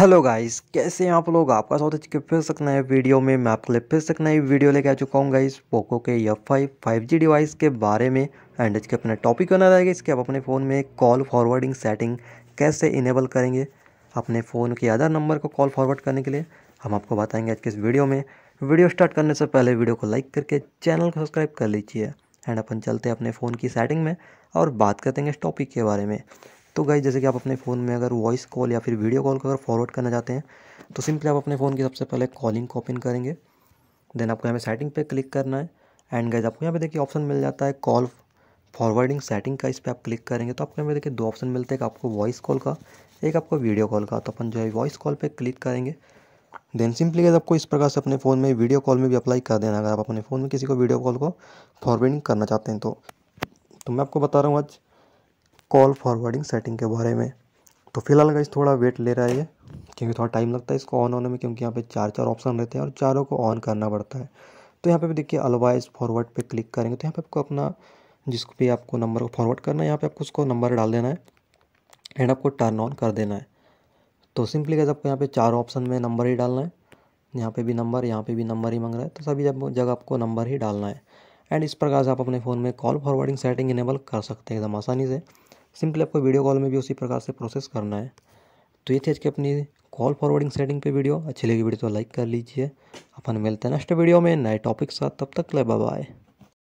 hello guys कैसे हैं आप लोग आपका स्वागत है फिर से नए वीडियो में मैं आपके लिए फिर से नए वीडियो लेके आ चुका हूँ गाइस पोको के F five five G device के बारे में एंड इसके अपने टॉपिक बना रहेगा इसके आप अपने फ़ोन में कॉल फॉरवर्डिंग सेटिंग कैसे इनेबल करेंगे अपने फ़ोन के आधार नंबर को कॉल फॉरवर्ड करने के लिए हम आपको बताएंगे आज के इस वीडियो में वीडियो स्टार्ट करने से पहले वीडियो को लाइक करके चैनल को सब्सक्राइब कर लीजिए एंड अपन चलते हैं अपने फ़ोन की सेटिंग में और बात करते हैं इस टॉपिक के बारे में तो गाइज जैसे कि आप अपने फ़ोन में अगर वॉइस कॉल या फिर वीडियो कॉल को अगर फॉरवर्ड करना चाहते हैं तो सिंपली आप अपने फ़ोन की सबसे पहले कॉलिंग को ओपन करेंगे देन आपको यहाँ पे सेटिंग पे क्लिक करना है एंड गाइज आपको यहाँ पे देखिए ऑप्शन मिल जाता है कॉल फॉरवर्डिंग सेटिंग का इस पर आप क्लिक करेंगे तो आपको यहाँ पे देखिए दो ऑप्शन मिलते हैं एक आपको वॉइस कॉल का एक आपको वीडियो कॉल का तो अपन जो है वॉइस कॉल पर क्लिक करेंगे देन सिंपली गाइज आपको इस प्रकार से अपने फ़ोन में वीडियो कॉल में भी अप्लाई कर देना अगर आप अपने फ़ोन में किसी को वीडियो कॉल को फॉरवर्डिंग करना चाहते हैं तो, तो मैं आपको बता रहा हूँ आज कॉल फॉरवर्डिंग सेटिंग के बारे में तो फिलहाल अगर थोड़ा वेट ले रहा है ये क्योंकि थोड़ा टाइम लगता है इसको ऑन होने में क्योंकि यहाँ पे चार चार ऑप्शन रहते हैं और चारों को ऑन करना पड़ता है तो यहाँ पे भी देखिए अलवाइज फॉरवर्ड पे क्लिक करेंगे तो यहाँ पे आपको अपना जिसको भी आपको नंबर को फॉरवर्ड करना है यहाँ पे आपको उसको नंबर डाल देना है एंड आपको टर्न ऑन कर देना है तो सिंपली कैसे आपको यहाँ पे चार ऑप्शन में नंबर ही डालना है यहाँ पे भी नंबर यहाँ पे भी नंबर ही मांग रहा है तो सभी जब जगह आपको नंबर ही डालना है एंड इस प्रकार से आप अपने फ़ोन में कॉल फॉरवर्डिंग सेटिंग इनेबल कर सकते हैं एकदम आसानी से सिंपली आपको वीडियो कॉल में भी उसी प्रकार से प्रोसेस करना है तो ये थे आज के अपनी कॉल फॉरवर्डिंग सेटिंग पे वीडियो अच्छी लगी वीडियो तो लाइक कर लीजिए अपन मिलते हैं नेक्स्ट वीडियो में नए टॉपिक साथ तब तक ले बाय